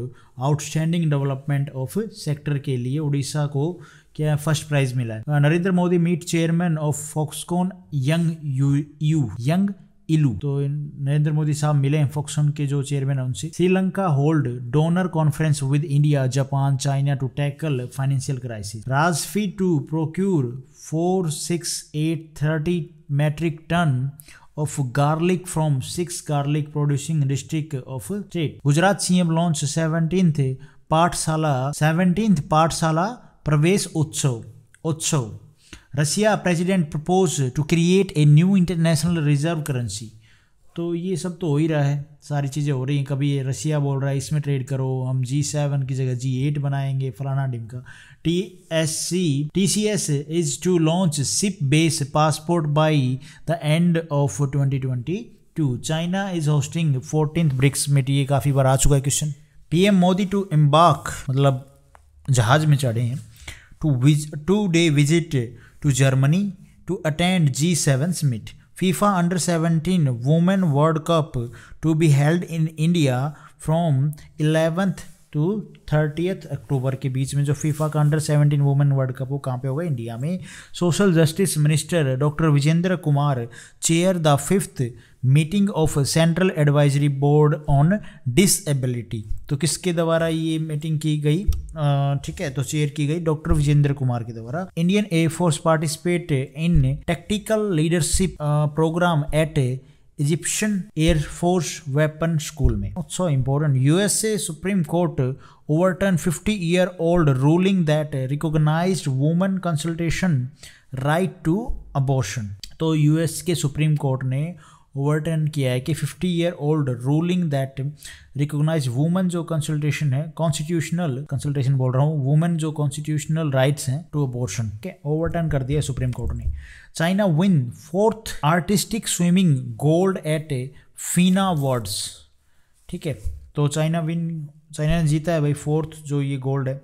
outstanding development of sector के लिए उड़ीसा को क्या फर्स्ट प्राइज मिला है Narendra Modi meet chairman of Foxconn Young Liu Young Liu तो नरेंद्र मोदी साहब मिले हैं फोक्सन के जो चेयरमैन है उनसे Sri Lanka hold donor conference with India Japan China to tackle financial crisis Rajfed to procure four six eight thirty metric ton of garlic from six garlic producing district of state Gujarat CM launch seventeen Pathshala seventeen Pathshala Pravesh Utsav Utsav Russia president propose to create a new international reserve currency तो ये सब तो हो ही रहा है सारी चीज़ें हो रही हैं कभी ये रसिया बोल रहा है इसमें ट्रेड करो हम जी सेवन की जगह जी एट बनाएंगे फलाना डिम का T S C T C S is to launch chip based passport by the end of twenty twenty two China is hosting fourteen BRICS में ये काफ़ी बार आ चुका है question P M Modi to embark मतलब जहाज में चढ़े हैं to vis two day visit to Germany to attend G7 summit. FIFA Under 17 Women World Cup to be held in India from 11th to thirtieth October के बीच में जो फीफा का under seventeen women world cup वो कहाँ पे होगा इंडिया में social justice minister doctor Vijendra Kumar chair the fifth meeting of central advisory board on disability तो किसके द्वारा ये मीटिंग की गई ठीक है तो चेयर की गई डॉक्टर विजेंद्र कुमार के द्वारा Indian air force participate in tactical leadership programme at Egyptian air force weapon school में so important USA supreme court overturn 50 year old ruling that recognise women consultation right to abortion तो यूएस के सुप्रीम कोर्ट ने ओवरटर्न किया है कि 50 year old ruling that recognise women जो कंसल्टेशन है कॉन्स्टिट्यूशनल कंसल्टेशन बोल रहा हूँ वुमेन जो कॉन्स्टिट्यूशनल राइट्स हैं टू अबॉर्शन के ओवरटर्न कर दिया सुप्रीम कोर्ट ने China win fourth artistic swimming gold at a FINA awards ठीक है तो चाइना विन चाइना ने जीता है भाई फोर्थ जो ये गोल्ड है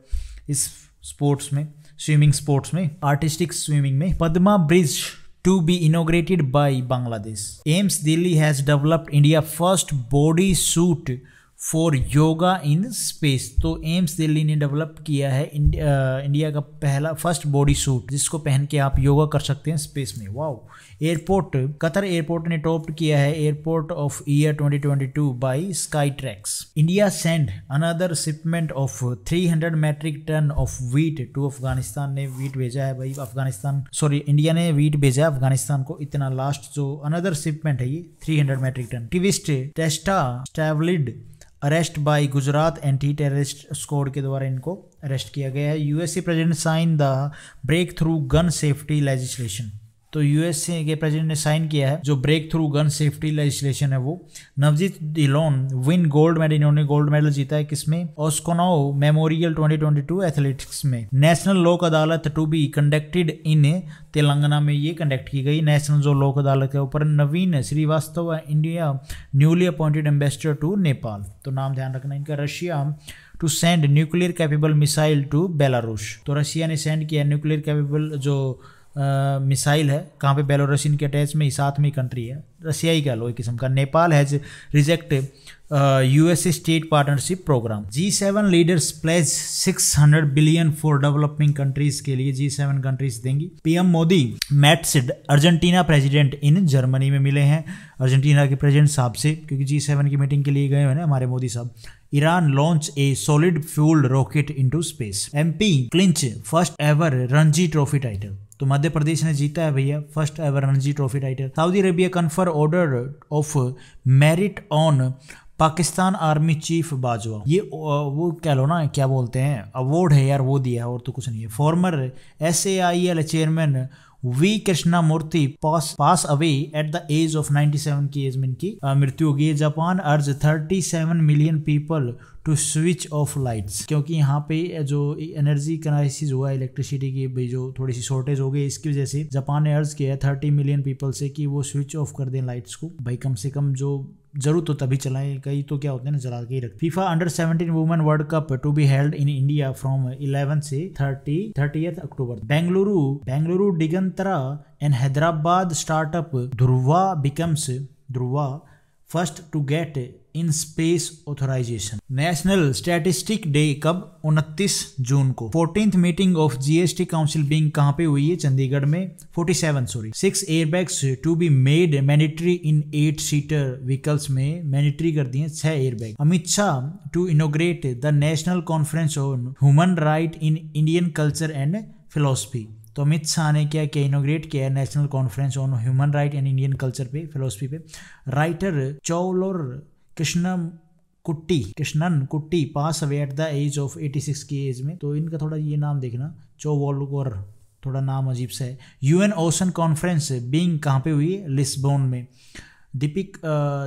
इस स्पोर्ट्स में स्विमिंग स्पोर्ट्स में आर्टिस्टिक स्विमिंग में Padma bridge to be inaugurated by Bangladesh. AIMS Delhi has developed India's first body suit for yoga in space तो एम्स दिल्ली ने डेवलप किया है इंडिया का पहला फर्स्ट बॉडी सूट जिसको पहन के आप योगा कर सकते हैं स्पेस में वाओ एयरपोर्ट कतर एयरपोर्ट ने टॉप किया है airport of year 2022 by Skytrax India send another shipment of 300 metric ton of wheat to Afghanistan ने वीट भेजा है भाई अफगानिस्तान सॉरी इंडिया ने वीट भेजा है अफगानिस्तान को इतना लास्ट जो अनदर शिपमेंट है ये थ्री मैट्रिक टन टिविस्ट Teesta Setalvad arrest by Gujarat anti terrorist squad के द्वारा इनको अरेस्ट किया गया है USA president sign the breakthrough gun safety legislation तो यूएस के प्रेसिडेंट ने साइन किया है जो breakthrough gun safety legislation है वो Navjeet Dhillon win gold medal इन्होंने गोल्ड मेडल जीता है किसमें ओस्कोनाओ मेमोरियल 2022 एथलेटिक्स में national Lok Adalat to be conducted in Telangana में ये कंडक्ट की गई नेशनल जो लोक अदालत है ऊपर Naveen Srivastava India newly appointed ambassador to Nepal तो नाम ध्यान रखना इनका Russia to send nuclear capable missile to Belarus तो रशिया ने सेंड किया न्यूक्लियर कैपेबल जो मिसाइल है कहाँ पे बेलोरसिन के अटैच में ही साथ में ही कंट्री है रसिया ही कह लो एक किस्म का Nepal has rejects state partnership programme G seven leaders pledge hundred billion for developing countries के लिए जी सेवन कंट्रीज देंगी PM Modi meets Argentina president in Germany में मिले हैं अर्जेंटीना के प्रेजिडेंट साहब से क्योंकि जी सेवन की मीटिंग के लिए गए हैं हमारे मोदी साहब Iran launch a solid fuelled rocket into space M P clinch first ever Ranji trophy title तो मध्य प्रदेश ने जीता है भैया first ever Ranji trophy title Saudi Arabia confer order of merit on Pakistan army chief Bajwa ये वो कह लो ना क्या बोलते हैं अवार्ड है यार वो दिया और तो कुछ नहीं है former S chairman V Krishna Murthy pass pass away at the age of 97 की एज में इनकी मृत्यु होगी Japan urge 37 million people to switch off lights क्योंकि यहाँ पे जो एनर्जी क्राइसिस हुआ इलेक्ट्रिसिटी की भी जो थोड़ी सी शॉर्टेज हो गई इसकी वजह से जापान ने अर्ज किया है थर्टी मिलियन पीपल से कि वो स्विच ऑफ कर दें लाइट्स को भाई कम से कम जो जरूर तो तभी चलाएं कई तो क्या होते हैं ना जला के ही रख FIFA under 17 women world cup to be held in India from 11 से 30 thirty October Bengaluru Bengaluru Digantara and Hyderabad startup Dhruva becomes Dhruva first to get in space authorisation national statistic day कब 29 जून को fourteenth meeting of GST council being कहाँ पे हुई है चंडीगढ़ में 47 sorry six airbags to be made mandatory in eight seater vehicles में मैंडेटरी कर दिए छह airbag Amit Shah to inaugurate the national conference on human right in Indian culture and philosophy तो अमित शाह ने क्या क्या इनोग्रेट किया है national conference on human right and Indian culture पे फिलोसफी पे writer Chowallur Krishnam Kutty Krishnan Kutty pass away at the age of 86 की एज में तो इनका थोड़ा ये नाम देखना चोवोलकोर थोड़ा नाम अजीब सा है यूएन ओशन कॉन्फ्रेंस बींग कहाँ पे हुई लिस्बोन में Deepik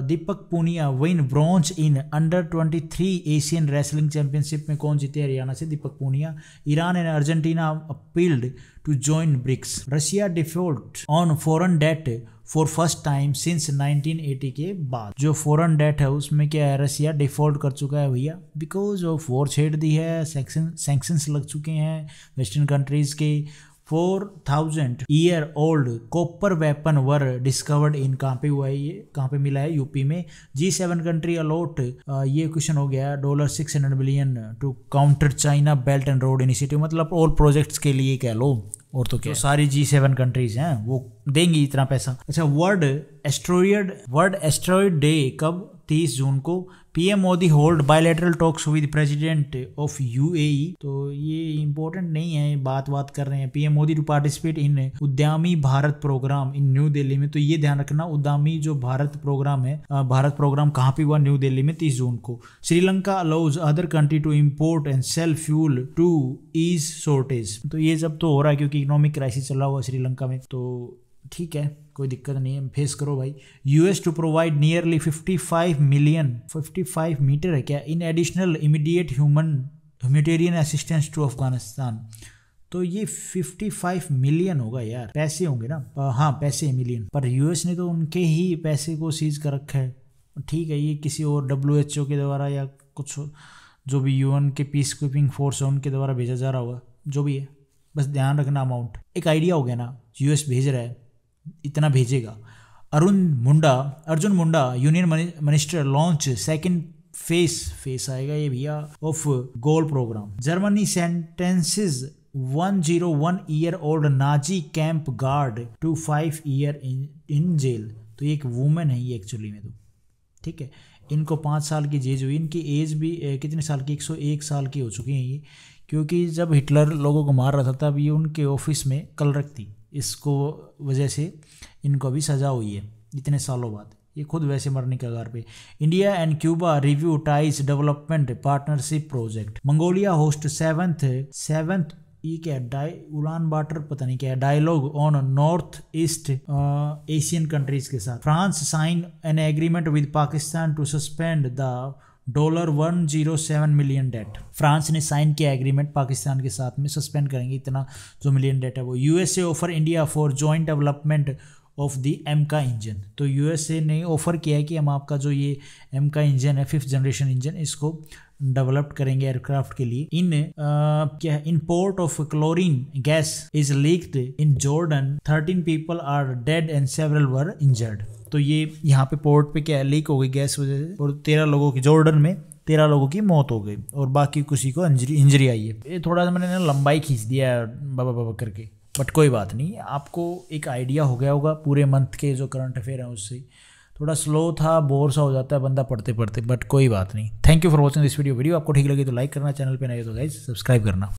Deepak Punia win bronze in under 23 Asian wrestling championship में कौन जीते हरियाणा से Deepak Punia Iran and Argentina appealed to join BRICS Russia default on foreign debt for first time since 1980 के बाद जो फॉरेन डेट है उसमें क्या है रशिया डिफॉल्ट कर चुका है भैया बिकॉज ऑफ वॉर छेड़ दी है सेंक्शन सेंक्शंस लग चुके हैं वेस्टर्न कंट्रीज़ के 4000 year old copper weapon were discovered in कहाँ पे हुआ है ये कहाँ पे मिला है यूपी में जी सेवन कंट्री अलोट ये क्वेश्चन हो गया dollar six hundred million to counter China belt and road initiative मतलब और प्रोजेक्ट्स के लिए कह लो और तो, तो क्या तो सारी जी सेवन कंट्रीज हैं वो देंगी इतना पैसा अच्छा world asteroid world asteroid day कब 30 जून को PM Modi hold bilateral talks with president of UAE तो ये इंपॉर्टेंट नहीं है बात बात कर रहे हैं PM Modi to participate in Udyami Bharat programme in new Delhi में तो ये ध्यान रखना उद्यमी जो भारत प्रोग्राम है भारत प्रोग्राम कहाँ पे हुआ न्यू दिल्ली में तीस जून को Sri Lanka allows other country to import and sell fuel to ease shortage तो ये सब तो हो रहा है क्योंकि इकोनॉमिक क्राइसिस चला हुआ श्रीलंका में तो ठीक है कोई दिक्कत नहीं है फेस करो भाई US to provide nearly 55 million 55 meter है क्या in additional immediate human humanitarian assistance to Afghanistan तो ये 55 मिलियन होगा यार पैसे होंगे ना आ, हाँ पैसे मिलियन पर यूएस ने तो उनके ही पैसे को सीज कर रखा है ठीक है ये किसी और डब्ल्यू के द्वारा या कुछ जो भी यूएन के पीस कीपिंग फोर्स है उनके द्वारा भेजा जा रहा होगा जो भी है बस ध्यान रखना अमाउंट एक आइडिया हो गया ना यूएस भेज रहा है इतना भेजेगा Arun Munda Arjun Munda union minister launch second phase phase आएगा ये भैया of goal programme Germany sentences 101 year old Nazi camp guard to five year in in jail तो ये एक वूमेन है ये एक्चुअली में तो ठीक है इनको पाँच साल की जेज हुई इनकी एज भी ए, कितने साल की 101 साल की हो चुकी हैं ये क्योंकि जब हिटलर लोगों को मार रहा था तब ये उनके ऑफिस में कलरक थी इसको वजह से इनको भी सज़ा हुई है इतने सालों बाद ये खुद वैसे मरने के आधार पे India and Cuba review ties development partnership project Mongolia host seventh seventh ये क्या डाई उलान बाटर पता नहीं क्या है dialogue on north east Asian countries के साथ France sign an agreement with Pakistan to suspend the dollar one zero seven million debt France ने साइन किया एग्रीमेंट पाकिस्तान के साथ में सस्पेंड करेंगे इतना जो मिलियन डेट है वो USA offer India for joint development of the M का इंजन तो यूएसए ने ऑफ़र किया है कि हम आपका जो ये एम का इंजन है फिफ्थ जनरेशन इंजन इसको डेवलप करेंगे एयरक्राफ्ट के लिए इन क्या import of chlorine gas is leaked in Jordan thirteen people are dead and several were injured तो ये यहाँ पे पोर्ट पे क्या लीक हो गई गैस वजह से और तेरह लोगों की जॉर्डन में तेरह लोगों की मौत हो गई और बाकी किसी को इंजरी इंजरी आई है ये थोड़ा सा मैंने ना लंबाई खींच दिया है बाबा बाबा करके बट कोई बात नहीं आपको एक आइडिया हो गया होगा पूरे मंथ के जो करंट अफेयर हैं उससे थोड़ा स्लो था बोर सा हो जाता है बंदा पढ़ते पढ़ते बट कोई बात नहीं thank you for watching this video video आपको ठीक लगी तो लाइक करना चैनल पर नहीं तो गाइज सब्सक्राइब करना